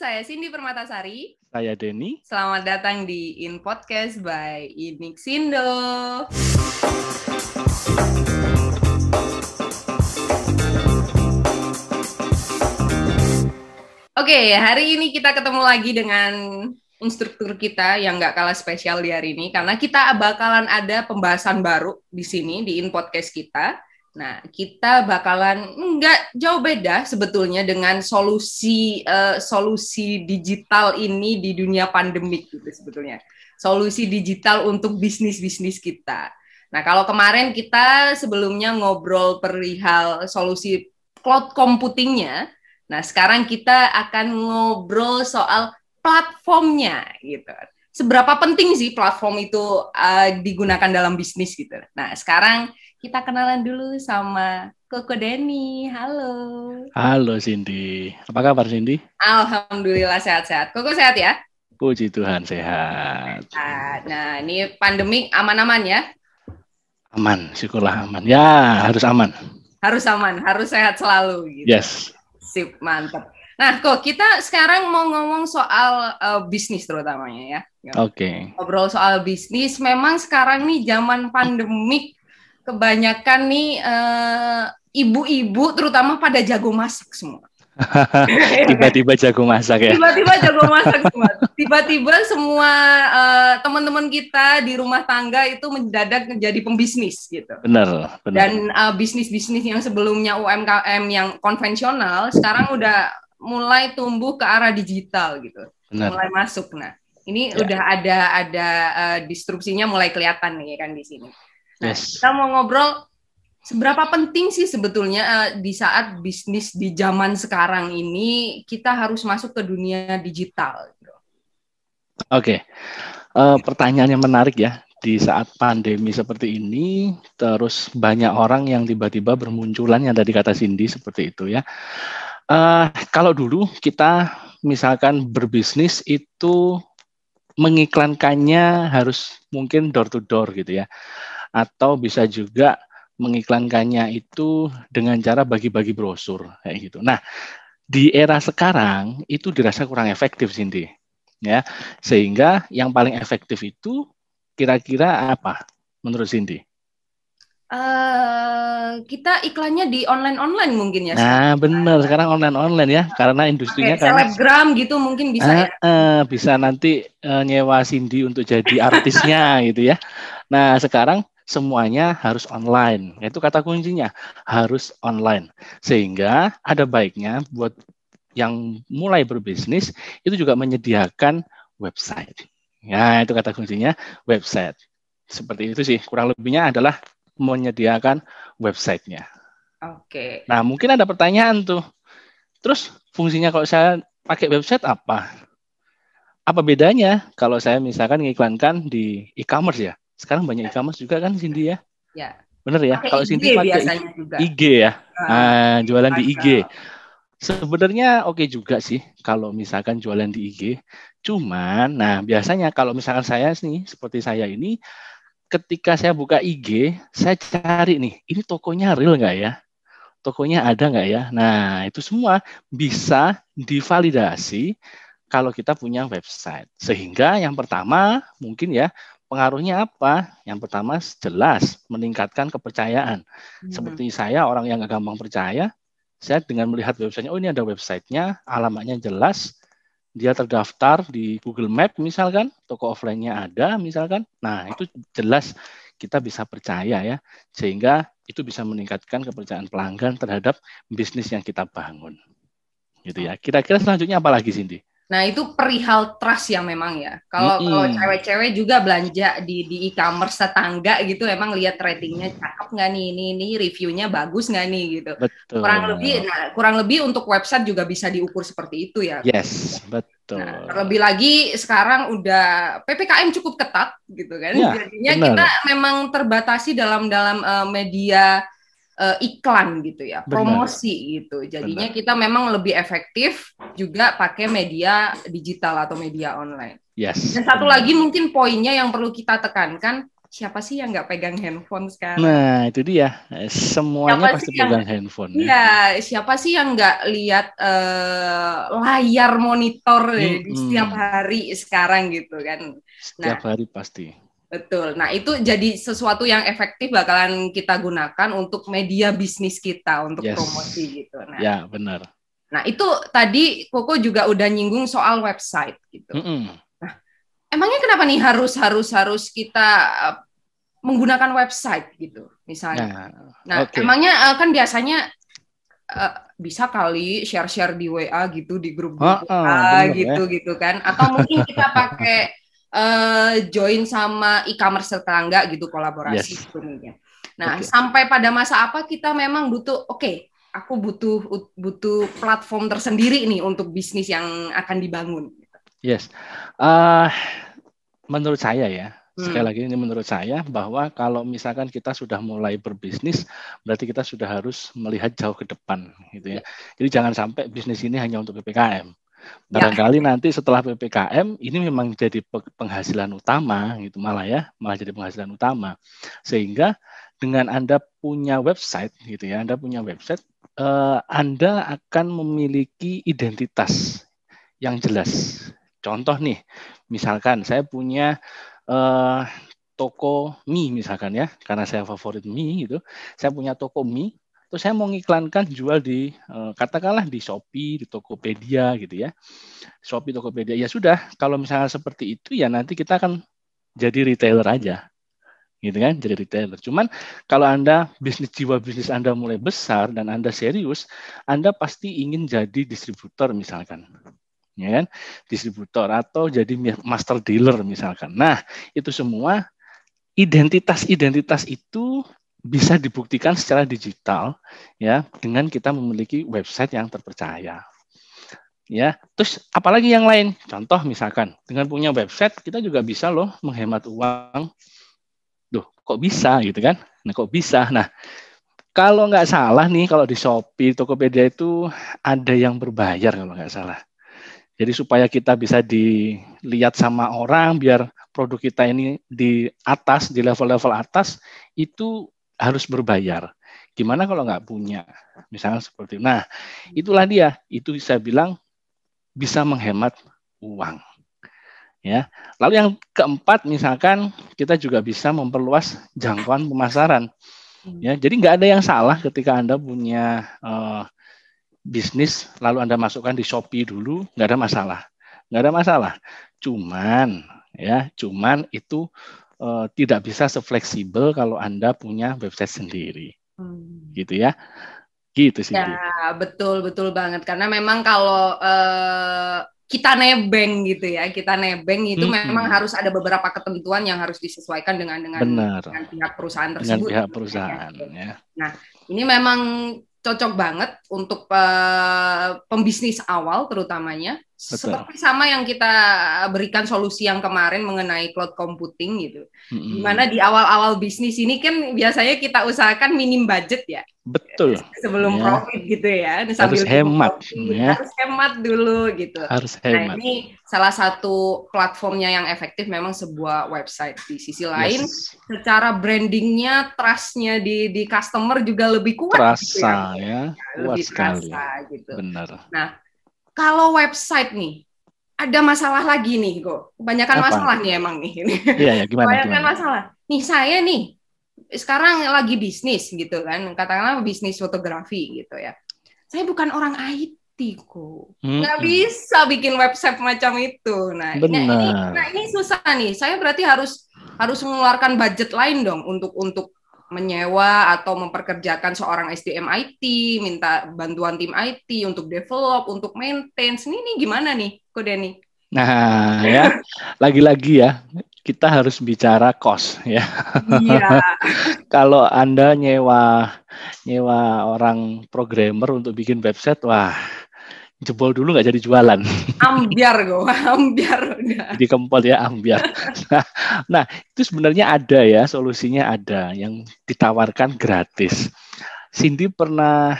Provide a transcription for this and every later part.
saya Cindy Permatasari. Saya Denny. Selamat datang di In Podcast by Inik Sindo. Oke, okay, hari ini kita ketemu lagi dengan instruktur kita yang nggak kalah spesial di hari ini karena kita bakalan ada pembahasan baru di sini di In Podcast kita Nah, kita bakalan nggak jauh beda sebetulnya dengan solusi uh, solusi digital ini di dunia pandemik gitu sebetulnya. Solusi digital untuk bisnis-bisnis kita. Nah, kalau kemarin kita sebelumnya ngobrol perihal solusi cloud computingnya, nah sekarang kita akan ngobrol soal platformnya gitu seberapa penting sih platform itu uh, digunakan dalam bisnis gitu. Nah, sekarang kita kenalan dulu sama Koko Denny. Halo. Halo Cindy. Apa kabar Cindy? Alhamdulillah sehat-sehat. Koko sehat ya? Puji Tuhan sehat. Ah, nah, ini pandemi aman-aman ya? Aman, syukurlah aman. Ya, harus aman. Harus aman, harus sehat selalu gitu. Yes. Sip, mantap. Nah, kok kita sekarang mau ngomong soal uh, bisnis terutamanya ya. Ya. Oke. Okay. Ngobrol soal bisnis. Memang sekarang nih zaman pandemik, kebanyakan nih eh, ibu-ibu, terutama pada jago masak semua. Tiba-tiba jago masak ya. Tiba-tiba jago masak semua. Tiba-tiba semua uh, teman-teman kita di rumah tangga itu mendadak menjadi pembisnis gitu. Benar, benar. Dan uh, bisnis-bisnis yang sebelumnya UMKM yang konvensional sekarang udah mulai tumbuh ke arah digital gitu. Benar. Mulai masuk. Nah, ini yeah. udah ada ada uh, eh, distruksinya mulai kelihatan nih kan di sini. Nah, yes. kita mau ngobrol seberapa penting sih sebetulnya uh, di saat bisnis di zaman sekarang ini kita harus masuk ke dunia digital. Gitu? Oke, okay. uh, eh, pertanyaan yang menarik ya di saat pandemi seperti ini, terus banyak orang yang tiba-tiba bermunculan yang dari kata Cindy seperti itu ya. Uh, kalau dulu kita misalkan berbisnis itu mengiklankannya harus mungkin door to door gitu ya. Atau bisa juga mengiklankannya itu dengan cara bagi-bagi brosur kayak gitu. Nah, di era sekarang itu dirasa kurang efektif Cindy. Ya, sehingga yang paling efektif itu kira-kira apa menurut Cindy? Eh, kita iklannya di online online mungkin ya. Nah benar sekarang online online ya karena industrinya okay, karena selebgram gitu mungkin bisa uh, ya. Uh, bisa nanti uh, nyewa Cindy untuk jadi artisnya gitu ya. Nah sekarang semuanya harus online itu kata kuncinya harus online sehingga ada baiknya buat yang mulai berbisnis itu juga menyediakan website. Ya itu kata kuncinya website. Seperti itu sih kurang lebihnya adalah menyediakan websitenya. Oke. Okay. Nah, mungkin ada pertanyaan tuh. Terus fungsinya kalau saya pakai website apa? Apa bedanya kalau saya misalkan mengiklankan di e-commerce ya? Sekarang banyak ya. e-commerce juga kan Cindy ya? Ya. Bener ya? Pake kalau Cindy ya pakai IG ya. Nah, jualan di IG. Sebenarnya oke okay juga sih kalau misalkan jualan di IG. Cuman, nah biasanya kalau misalkan saya nih seperti saya ini ketika saya buka IG, saya cari nih, ini tokonya real nggak ya? Tokonya ada nggak ya? Nah, itu semua bisa divalidasi kalau kita punya website. Sehingga yang pertama mungkin ya pengaruhnya apa? Yang pertama jelas meningkatkan kepercayaan. Hmm. Seperti saya orang yang nggak gampang percaya, saya dengan melihat websitenya, oh ini ada websitenya, alamatnya jelas, dia terdaftar di Google Map misalkan, toko offline-nya ada misalkan. Nah, itu jelas kita bisa percaya ya. Sehingga itu bisa meningkatkan kepercayaan pelanggan terhadap bisnis yang kita bangun. Gitu ya. Kira-kira selanjutnya apa lagi Cindy? Nah, itu perihal trust yang memang ya. Kalau mm -hmm. kalau cewek-cewek juga belanja di di e-commerce tetangga gitu emang lihat ratingnya cakep nggak nih ini ini reviewnya bagus nggak nih gitu. Betul. Kurang lebih nah, kurang lebih untuk website juga bisa diukur seperti itu ya. Yes, nah, betul. Nah, terlebih lagi sekarang udah PPKM cukup ketat gitu kan. Ya, Jadinya bener. kita memang terbatasi dalam dalam uh, media uh, iklan gitu ya, promosi gitu. Jadinya Benar. kita memang lebih efektif juga pakai media digital atau media online. Yes. Dan satu Benar. lagi mungkin poinnya yang perlu kita tekankan, siapa sih yang nggak pegang handphone sekarang? Nah itu dia, semuanya siapa pasti yang, pegang handphone. Iya, ya. siapa sih yang nggak lihat uh, layar monitor hmm, ya, di setiap hmm. hari sekarang gitu kan? Nah, setiap nah, hari pasti Betul. Nah, itu jadi sesuatu yang efektif bakalan kita gunakan untuk media bisnis kita untuk yes. promosi gitu. Nah, ya, benar. Nah, itu tadi Koko juga udah nyinggung soal website gitu. Mm -mm. Nah, emangnya kenapa nih harus harus harus kita eh, menggunakan website gitu misalnya. Nah, nah okay. emangnya eh, kan biasanya uh, bisa kali share-share di WA gitu di grup, -grup oh, oh, gitu ya? gitu kan atau mungkin kita pakai Eh, join sama e-commerce tetangga gitu kolaborasi yes. sebenarnya. Nah, okay. sampai pada masa apa kita memang butuh oke, okay, aku butuh butuh platform tersendiri nih untuk bisnis yang akan dibangun. Yes, uh, menurut saya ya hmm. sekali lagi ini menurut saya bahwa kalau misalkan kita sudah mulai berbisnis berarti kita sudah harus melihat jauh ke depan gitu ya. ya. Jadi jangan sampai bisnis ini hanya untuk ppkm. Ya. Barangkali ya. nanti setelah PPKM ini memang jadi penghasilan utama gitu malah ya, malah jadi penghasilan utama. Sehingga dengan Anda punya website gitu ya, Anda punya website, eh, Anda akan memiliki identitas yang jelas. Contoh nih, misalkan saya punya eh, toko mie misalkan ya, karena saya favorit mie gitu. Saya punya toko mie Terus saya mau ngiklankan jual di eh, katakanlah di Shopee, di Tokopedia gitu ya. Shopee, Tokopedia. Ya sudah, kalau misalnya seperti itu ya nanti kita akan jadi retailer aja gitu kan jadi retailer. Cuman kalau Anda bisnis jiwa bisnis Anda mulai besar dan Anda serius, Anda pasti ingin jadi distributor misalkan. Ya kan? Distributor atau jadi master dealer misalkan. Nah, itu semua identitas-identitas itu bisa dibuktikan secara digital ya dengan kita memiliki website yang terpercaya ya terus apalagi yang lain contoh misalkan dengan punya website kita juga bisa loh menghemat uang Duh, kok bisa gitu kan? Nah, kok bisa? Nah, kalau nggak salah nih, kalau di Shopee, Tokopedia itu ada yang berbayar kalau nggak salah. Jadi supaya kita bisa dilihat sama orang, biar produk kita ini di atas, di level-level atas, itu harus berbayar. Gimana kalau nggak punya? Misalnya seperti itu. Nah, hmm. itulah dia. Itu bisa bilang bisa menghemat uang. Ya. Lalu yang keempat misalkan kita juga bisa memperluas jangkauan pemasaran. Hmm. Ya, jadi nggak ada yang salah ketika Anda punya uh, bisnis lalu Anda masukkan di Shopee dulu, nggak ada masalah. Nggak ada masalah. Cuman ya, cuman itu uh, tidak bisa sefleksibel kalau Anda punya website sendiri. Hmm. Gitu ya. Gitu sih. Ya, betul betul banget karena memang kalau uh, kita nebeng gitu ya kita nebeng itu -hmm. memang harus ada beberapa ketentuan yang harus disesuaikan dengan dengan, Benar. dengan pihak perusahaan tersebut dengan pihak perusahaan ya. nah ini memang cocok banget untuk uh, pembisnis awal terutamanya seperti sama yang kita berikan solusi yang kemarin mengenai cloud computing gitu. hmm Dimana di awal-awal bisnis ini kan biasanya kita usahakan minim budget ya. Betul. Sebelum ya. profit gitu ya. harus hemat. Profit, ya. Harus hemat dulu gitu. Harus nah, hemat. Nah ini salah satu platformnya yang efektif memang sebuah website. Di sisi lain yes. secara brandingnya, trustnya di, di customer juga lebih kuat. Terasa gitu ya. ya. Kuat lebih sekali. Terasa, gitu. Benar. Nah kalau website nih, ada masalah lagi nih, kok. Kebanyakan Apa? masalah nih emang nih. Iya, ya, gimana? Kebanyakan gimana? masalah. Nih saya nih sekarang lagi bisnis gitu kan, katakanlah bisnis fotografi gitu ya. Saya bukan orang IT, kok. Hmm. Nggak bisa bikin website macam itu. Nah, ini nah ini susah nih. Saya berarti harus harus mengeluarkan budget lain dong untuk untuk menyewa atau memperkerjakan seorang SDM IT, minta bantuan tim IT untuk develop, untuk maintenance. Ini, ini gimana nih, Ko Denny? Nah, ya, lagi-lagi ya, kita harus bicara cost ya. Iya. Kalau Anda nyewa nyewa orang programmer untuk bikin website, wah jebol dulu nggak jadi jualan. Ambiar gue, ambiar udah. Jadi kempot ya ambiar. Nah, nah, itu sebenarnya ada ya solusinya ada yang ditawarkan gratis. Cindy pernah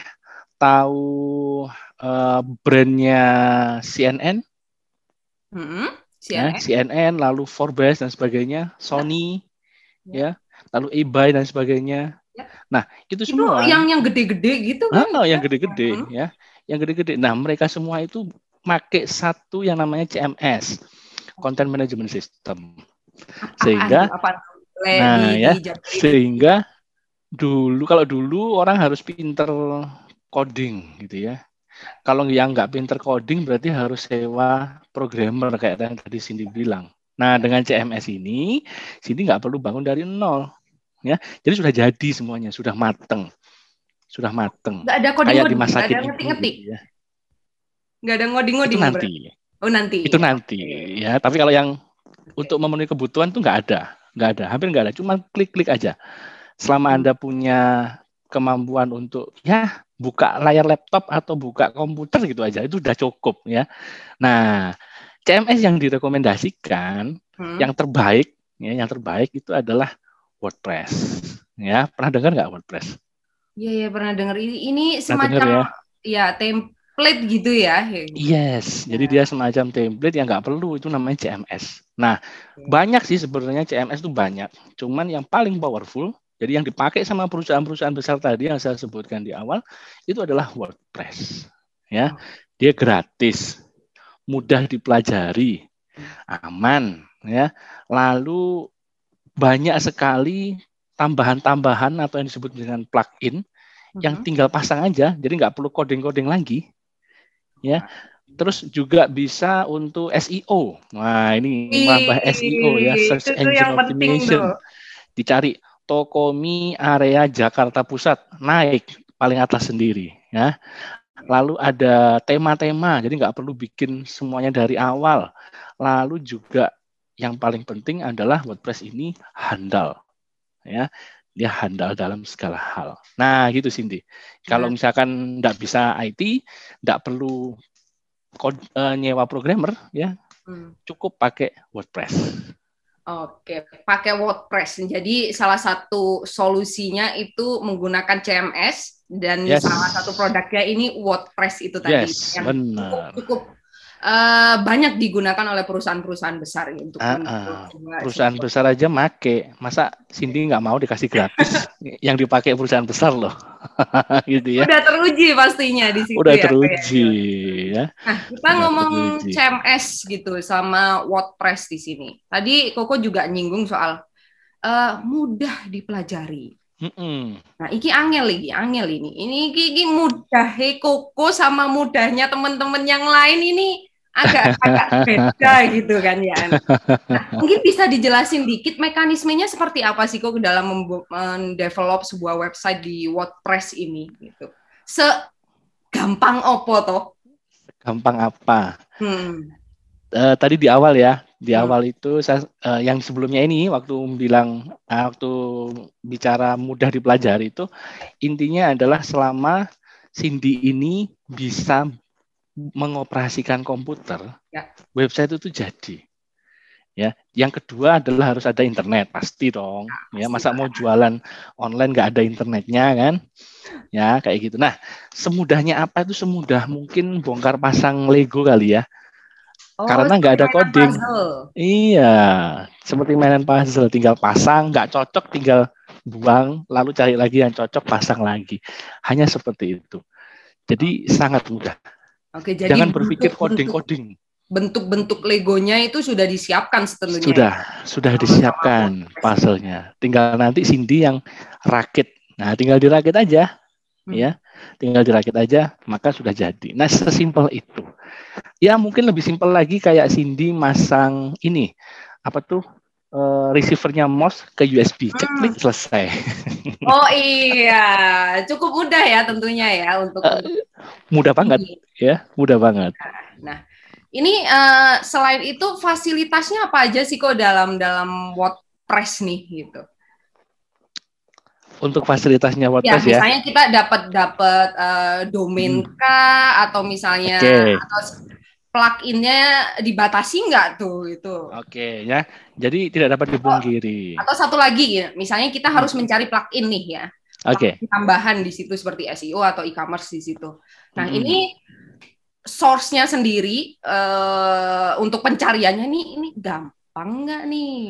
tahu uh, brandnya CNN? -hmm. CNN. Ya, CNN, lalu Forbes dan sebagainya, Sony, ya, ya lalu eBay dan sebagainya. Ya. Nah itu, semua. itu Yang yang gede-gede gitu kan? Nah, yang ya. gede-gede hmm. ya yang gede-gede. Nah, mereka semua itu pakai satu yang namanya CMS, Content Management System. Sehingga apa, nah ya, sehingga dulu kalau dulu orang harus pinter coding gitu ya. Kalau yang nggak pinter coding berarti harus sewa programmer kayak yang tadi Cindy bilang. Nah dengan CMS ini, Cindy nggak perlu bangun dari nol, ya. Jadi sudah jadi semuanya, sudah mateng sudah mateng. Gak ada kode Kayak dimasakin ada ngetik-ngetik. Ya. Gak ada ngoding-ngoding. Itu nanti. Berarti. Oh nanti. Itu nanti ya. Tapi kalau yang untuk memenuhi kebutuhan tuh nggak ada, nggak ada, hampir nggak ada. Cuma klik-klik aja. Selama hmm. anda punya kemampuan untuk ya buka layar laptop atau buka komputer gitu aja itu udah cukup ya. Nah CMS yang direkomendasikan hmm. yang terbaik ya yang terbaik itu adalah WordPress ya pernah dengar nggak WordPress? Iya, ya, pernah dengar ini. Ini semacam denger, ya. ya template gitu ya. Yes, ya. jadi dia semacam template yang nggak perlu itu namanya CMS. Nah, ya. banyak sih sebenarnya CMS itu banyak. Cuman yang paling powerful, jadi yang dipakai sama perusahaan-perusahaan besar tadi yang saya sebutkan di awal itu adalah WordPress. Ya, hmm. dia gratis, mudah dipelajari, hmm. aman, ya. Lalu banyak sekali tambahan-tambahan atau yang disebut dengan plugin uh-huh. yang tinggal pasang aja, jadi nggak perlu coding-coding lagi, ya. Nah. Terus juga bisa untuk SEO. Nah ini nambah SEO ya, search itu engine optimization. Dicari toko Tokomi area Jakarta Pusat naik paling atas sendiri, ya. Lalu ada tema-tema, jadi nggak perlu bikin semuanya dari awal. Lalu juga yang paling penting adalah WordPress ini handal ya dia handal dalam segala hal. Nah gitu Cindy. Kalau ya. misalkan tidak bisa IT, tidak perlu kode, uh, nyewa programmer ya, hmm. cukup pakai WordPress. Oke, pakai WordPress. Jadi salah satu solusinya itu menggunakan CMS dan yes. salah satu produknya ini WordPress itu tadi yes, yang benar. cukup, cukup Eh, banyak digunakan oleh perusahaan-perusahaan besar ya untuk Uh, uh, perusahaan Sini. besar aja make, masa Cindy iya. nggak mau dikasih gratis yang dipakai perusahaan besar loh, gitu ya. Udah teruji pastinya di sini. Udah ya, ya, teruji ya. Nah, kita Udah ngomong teruji. CMS gitu sama WordPress di sini. Tadi Koko juga nyinggung soal uh, mudah dipelajari. Mm -mm. Nah, iki angel lagi angel ini. Ini iki, iki mudah koko sama mudahnya teman-teman yang lain ini agak agak beda gitu kan ya. Nah, mungkin bisa dijelasin dikit mekanismenya seperti apa sih kok dalam mendevelop sebuah website di WordPress ini gitu. Se gampang opo toh? Gampang apa? Hmm. Uh, tadi di awal ya, di hmm. awal itu saya uh, eh, yang sebelumnya ini waktu bilang uh, waktu bicara mudah dipelajari itu intinya adalah selama Cindy ini bisa mengoperasikan komputer, ya. website itu jadi. Ya, yang kedua adalah harus ada internet pasti dong. Ya, ya masa ya. mau jualan online nggak ada internetnya kan? Ya, kayak gitu. Nah, semudahnya apa itu semudah mungkin bongkar pasang Lego kali ya. Oh, Karena nggak ada coding. Puzzle. Iya, seperti mainan puzzle, tinggal pasang, nggak cocok tinggal buang, lalu cari lagi yang cocok, pasang lagi. Hanya seperti itu. Jadi oh. sangat mudah. Oke, jadi jangan berpikir coding-coding. Bentuk-bentuk legonya itu sudah disiapkan setelahnya. Sudah, sudah oh. disiapkan oh. puzzle-nya. Tinggal nanti Cindy yang rakit. Nah, tinggal dirakit aja. Hmm. Ya, tinggal dirakit aja, maka sudah jadi. Nah, sesimpel itu. Ya, mungkin lebih simpel lagi kayak Cindy masang ini apa tuh uh, receivernya mouse ke USB, klik hmm. selesai. Oh iya, cukup mudah ya tentunya ya untuk uh, mudah banget ya, mudah banget. Nah, nah ini uh, selain itu fasilitasnya apa aja sih kok dalam dalam WordPress nih gitu? Untuk fasilitasnya ya, WordPress ya. Misalnya ya? kita dapat dapat uh, domain hmm. kah atau misalnya okay. atau plug-innya dibatasi nggak tuh itu? Oke okay, ya, jadi tidak dapat dipungkiri. Atau, atau satu lagi ya. misalnya kita hmm. harus mencari plug-in nih ya. Oke. Okay. Tambahan di situ seperti SEO atau e-commerce di situ. Nah hmm. ini source-nya sendiri uh, untuk pencariannya nih ini gampang nggak nih?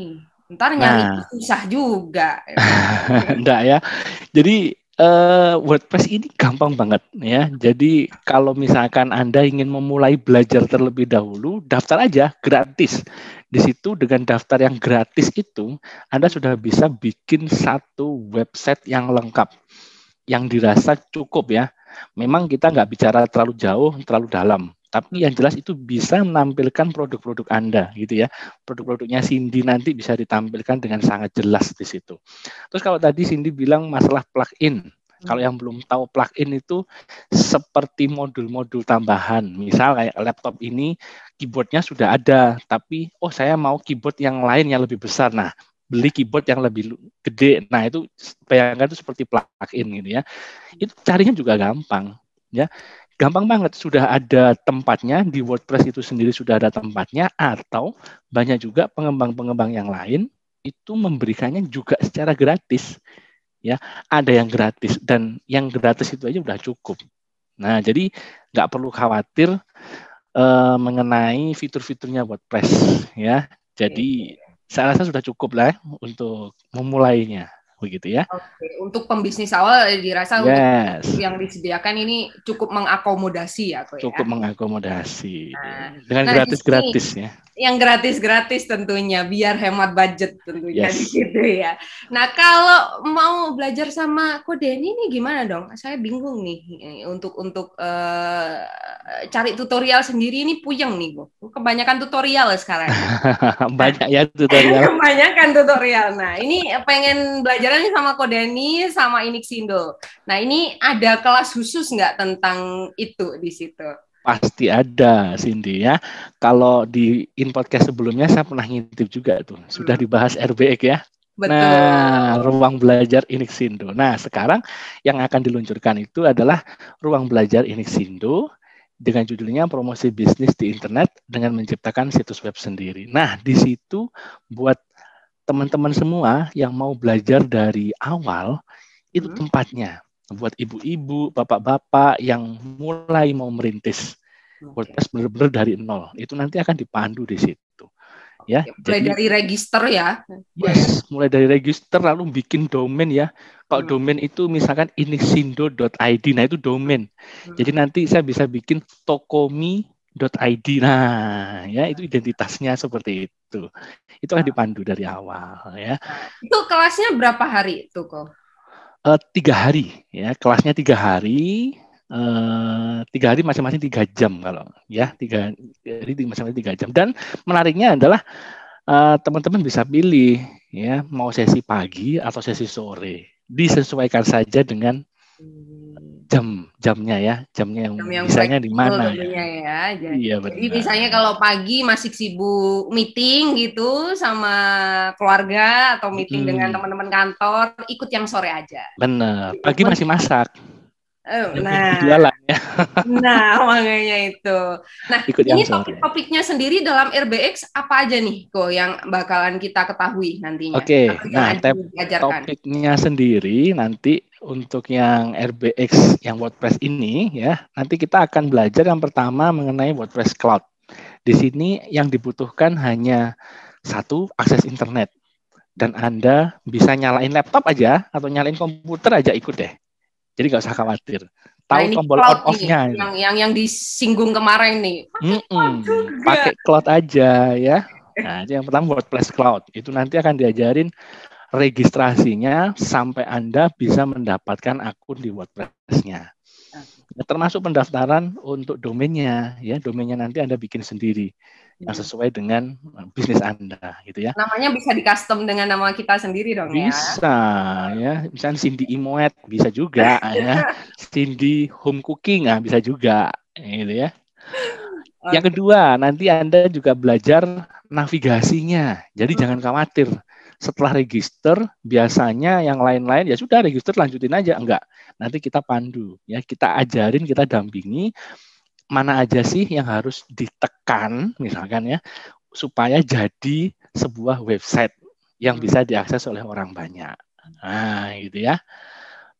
Ntar nyari nah. susah juga. Enggak ya. ya. Jadi uh, WordPress ini gampang banget ya. Jadi kalau misalkan Anda ingin memulai belajar terlebih dahulu, daftar aja gratis. Di situ dengan daftar yang gratis itu Anda sudah bisa bikin satu website yang lengkap yang dirasa cukup ya. Memang kita nggak bicara terlalu jauh, terlalu dalam. Tapi yang jelas itu bisa menampilkan produk-produk Anda gitu ya. Produk-produknya Cindy nanti bisa ditampilkan dengan sangat jelas di situ. Terus kalau tadi Cindy bilang masalah plugin, kalau yang belum tahu plugin itu seperti modul-modul tambahan. Misal kayak laptop ini keyboardnya sudah ada, tapi oh saya mau keyboard yang lain yang lebih besar. Nah, beli keyboard yang lebih gede. Nah, itu bayangkan itu seperti plugin gitu ya. Itu carinya juga gampang ya gampang banget sudah ada tempatnya di WordPress itu sendiri sudah ada tempatnya atau banyak juga pengembang-pengembang yang lain itu memberikannya juga secara gratis ya ada yang gratis dan yang gratis itu aja udah cukup nah jadi nggak perlu khawatir uh, mengenai fitur-fiturnya WordPress ya jadi iya, iya. saya rasa sudah cukup lah ya untuk memulainya begitu ya. Oke, untuk pembisnis awal eh, dirasa yes. untuk yang disediakan ini cukup mengakomodasi ya, ya? Cukup ya? mengakomodasi. Nah, Dengan gratis-gratis nah, gratis, ya. Yang gratis-gratis tentunya biar hemat budget tentunya yes. gitu ya. Nah, kalau mau belajar sama Ko Denny ini gimana dong? Saya bingung nih untuk untuk uh, cari tutorial sendiri ini puyeng nih, Bu. Kebanyakan tutorial sekarang. Banyak ya tutorial. Kebanyakan tutorial. Nah, ini pengen belajar pelajaran nih sama Kodeni sama Inik Sindo. Nah ini ada kelas khusus nggak tentang itu di situ? Pasti ada, Cindy ya. Kalau di in podcast sebelumnya saya pernah ngintip juga tuh, sudah hmm. dibahas RBX ya. Betul. Nah, ruang belajar Inik Sindo. Nah, sekarang yang akan diluncurkan itu adalah ruang belajar Inik Sindo dengan judulnya promosi bisnis di internet dengan menciptakan situs web sendiri. Nah, di situ buat teman-teman semua yang mau belajar dari awal itu hmm. tempatnya buat ibu-ibu, bapak-bapak yang mulai mau merintis okay. WordPress benar-benar dari nol. Itu nanti akan dipandu di situ. Ya, mulai jadi, dari register ya. Yes, mulai dari register lalu bikin domain ya. Kalau hmm. domain itu misalkan inisindo.id, nah itu domain. Hmm. Jadi nanti saya bisa bikin tokomi .id. Nah, ya itu identitasnya seperti itu. Itu Itulah dipandu dari awal ya. Itu kelasnya berapa hari itu kok? Uh, eh, tiga hari ya kelasnya tiga hari uh, tiga hari masing-masing tiga jam kalau ya tiga hari masing-masing tiga jam dan menariknya adalah eh, teman-teman uh, teman -teman bisa pilih ya mau sesi pagi atau sesi sore disesuaikan saja dengan hmm jam jamnya ya jamnya yang, jam yang misalnya di mana ya. ya jadi, iya, jadi misalnya kalau pagi masih sibuk meeting gitu sama keluarga atau meeting hmm. dengan teman-teman kantor ikut yang sore aja benar pagi masih masak Oh, nah, jualan ya. nah makanya itu. Nah Ikut ini topik-topiknya sendiri dalam RBX apa aja nih, kok yang bakalan kita ketahui nantinya? Oke. Okay. Nah, topiknya sendiri nanti untuk yang RBX yang WordPress ini ya, nanti kita akan belajar yang pertama mengenai WordPress Cloud. Di sini yang dibutuhkan hanya satu akses internet dan Anda bisa nyalain laptop aja atau nyalain komputer aja ikut deh. Jadi nggak usah khawatir. Nah, Tahu nah, tombol on off-nya. Yang, yang yang disinggung kemarin nih. Pakai cloud, Pakai cloud aja ya. Nah, itu yang pertama WordPress Cloud. Itu nanti akan diajarin registrasinya sampai Anda bisa mendapatkan akun di WordPress-nya. Ya, termasuk pendaftaran untuk domainnya ya domainnya nanti anda bikin sendiri ya. yang sesuai dengan eh, bisnis anda gitu ya namanya bisa di custom dengan nama kita sendiri dong bisa, ya bisa ya misalnya Cindy Imoet bisa juga ya Cindy Home Cooking ya, bisa juga gitu ya yang kedua nanti anda juga belajar navigasinya jadi hmm. jangan khawatir setelah register biasanya yang lain-lain ya sudah register lanjutin aja enggak nanti kita pandu ya kita ajarin kita dampingi mana aja sih yang harus ditekan misalkan ya supaya jadi sebuah website yang hmm. bisa diakses oleh orang banyak nah gitu ya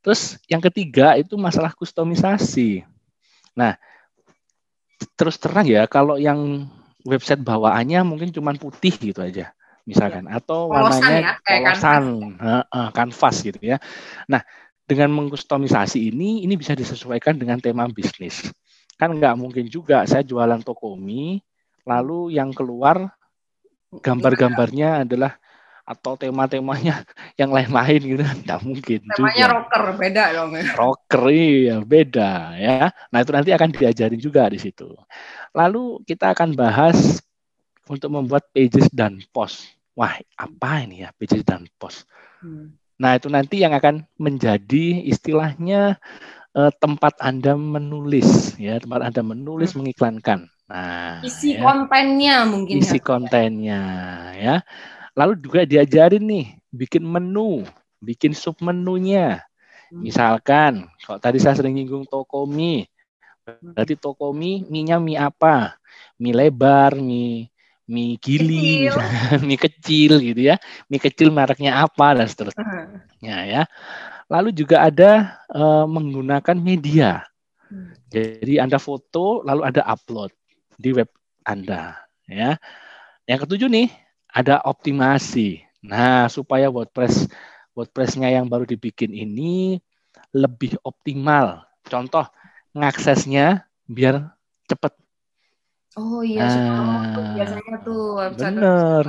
terus yang ketiga itu masalah kustomisasi nah terus terang ya kalau yang website bawaannya mungkin cuma putih gitu aja misalkan ya. atau warnanya warnanya ya, kayak ya. kanvas. gitu ya. Nah dengan mengkustomisasi ini ini bisa disesuaikan dengan tema bisnis. Kan nggak mungkin juga saya jualan toko mie lalu yang keluar gambar-gambarnya adalah atau tema-temanya yang lain-lain gitu enggak mungkin temanya juga. rocker beda dong ya. rocker iya beda ya nah itu nanti akan diajarin juga di situ lalu kita akan bahas untuk membuat pages dan post. Wah, apa ini ya pages dan post? Hmm. Nah, itu nanti yang akan menjadi istilahnya eh, tempat Anda menulis ya, tempat Anda menulis hmm. mengiklankan. Nah, isi ya. kontennya mungkin isi ya. kontennya ya. Lalu juga diajarin nih bikin menu, bikin submenunya. Hmm. Misalkan, kalau tadi saya sering nyinggung toko mie, hmm. berarti toko mie, mie-nya mie apa? Mie lebar, mie mie gili mie kecil gitu ya, mie kecil mereknya apa dan seterusnya ya. Lalu juga ada uh, menggunakan media, jadi anda foto lalu ada upload di web anda ya. Yang ketujuh nih ada optimasi. Nah supaya WordPress WordPress-nya yang baru dibikin ini lebih optimal. Contoh ngaksesnya biar cepat Oh iya, nah, biasanya tuh website bener.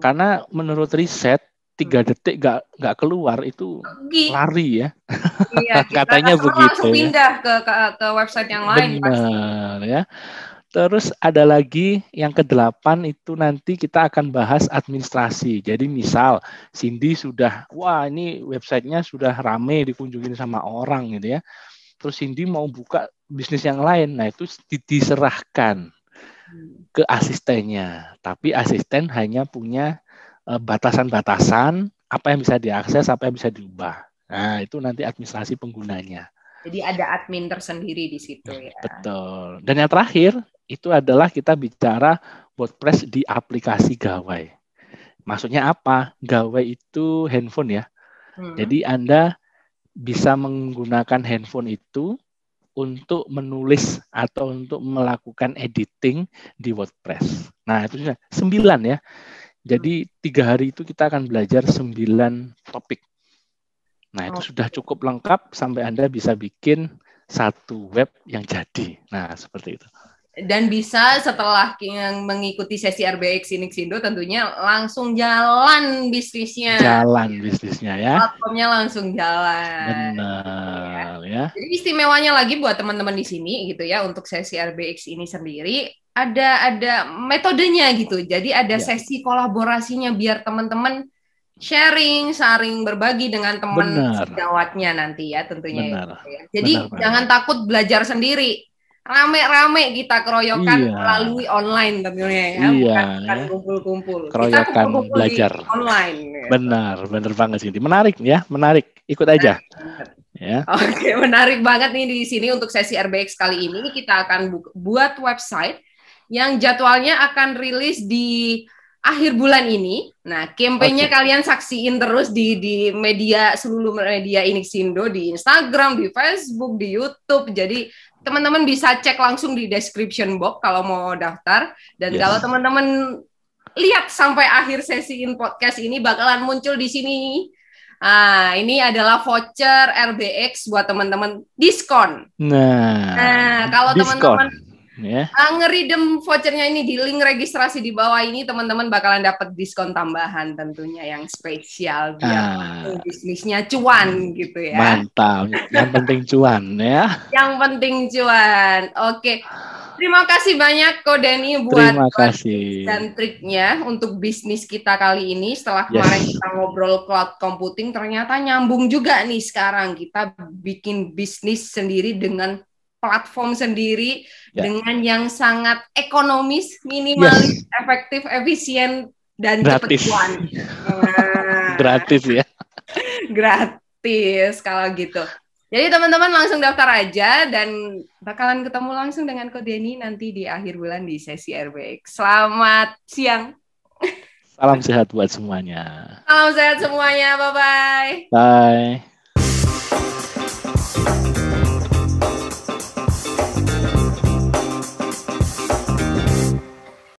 Karena menurut riset tiga hmm. detik gak nggak keluar itu Gih. lari ya. Iya, katanya begitu. Langsung ya. pindah ya. ke, ke ke website yang lain Benar ya. Terus ada lagi yang kedelapan itu nanti kita akan bahas administrasi. Jadi misal Cindy sudah, wah ini websitenya sudah rame dikunjungi sama orang gitu ya terus Cindy mau buka bisnis yang lain nah itu diserahkan hmm. ke asistennya tapi asisten hanya punya eh, batasan-batasan apa yang bisa diakses apa yang bisa diubah nah itu nanti administrasi penggunanya jadi ada admin tersendiri di situ nah, ya betul dan yang terakhir itu adalah kita bicara WordPress di aplikasi gawai maksudnya apa gawai itu handphone ya hmm. jadi anda bisa menggunakan handphone itu untuk menulis atau untuk melakukan editing di WordPress. Nah, itu sudah sembilan ya. Jadi hmm. tiga hari itu kita akan belajar sembilan topik. Nah, itu sudah cukup lengkap sampai Anda bisa bikin satu web yang jadi. Nah, seperti itu dan bisa setelah yang mengikuti sesi RBX ini, Sindo tentunya langsung jalan bisnisnya. Jalan bisnisnya ya. Platformnya langsung jalan. Benar ya. ya. Jadi istimewanya lagi buat teman-teman di sini gitu ya untuk sesi RBX ini sendiri ada ada metodenya gitu. Jadi ada ya. sesi kolaborasinya biar teman-teman sharing, saring berbagi dengan teman sejawatnya nanti ya tentunya. Ya benar. Gitu ya. Jadi Benar, jangan takut belajar sendiri rame-rame kita keroyokan iya. melalui online tentunya ya. Iya. Bukan ya. kumpul-kumpul. Keroyokan kita kumpul -kumpul belajar online. Ya. Benar, benar banget sih. Menarik ya, menarik. Ikut aja. Benar. Ya. Oke, menarik banget nih di sini untuk sesi RBX kali ini kita akan buat website yang jadwalnya akan rilis di akhir bulan ini. Nah, kampanyenya okay. kalian saksiin terus di di media seluruh media Inixindo di Instagram, di Facebook, di YouTube. Jadi teman-teman bisa cek langsung di description box kalau mau daftar dan yes. kalau teman-teman lihat sampai akhir sesi in podcast ini bakalan muncul di sini. Ah, ini adalah voucher RBX buat teman-teman diskon. Nah, nah kalau teman-teman ya. Uh, ngeridem vouchernya ini di link registrasi di bawah ini teman-teman bakalan dapat diskon tambahan tentunya yang spesial biar ah. bisnisnya cuan gitu ya. Mantap. Yang penting cuan ya. Yang penting cuan. Oke. Terima kasih banyak Ko Denny buat Terima dan triknya untuk bisnis kita kali ini. Setelah kemarin kita ngobrol cloud computing, ternyata nyambung juga nih sekarang kita bikin bisnis sendiri dengan platform sendiri ya. dengan yang sangat ekonomis, minimalis, yes. efektif, efisien dan gratis. cepat nah. gratis ya. gratis kalau gitu. Jadi teman-teman langsung daftar aja dan bakalan ketemu langsung dengan Ko Denny nanti di akhir bulan di sesi RBX. Selamat siang. Salam sehat buat semuanya. Salam sehat semuanya. Bye-bye. Bye. -bye. Bye.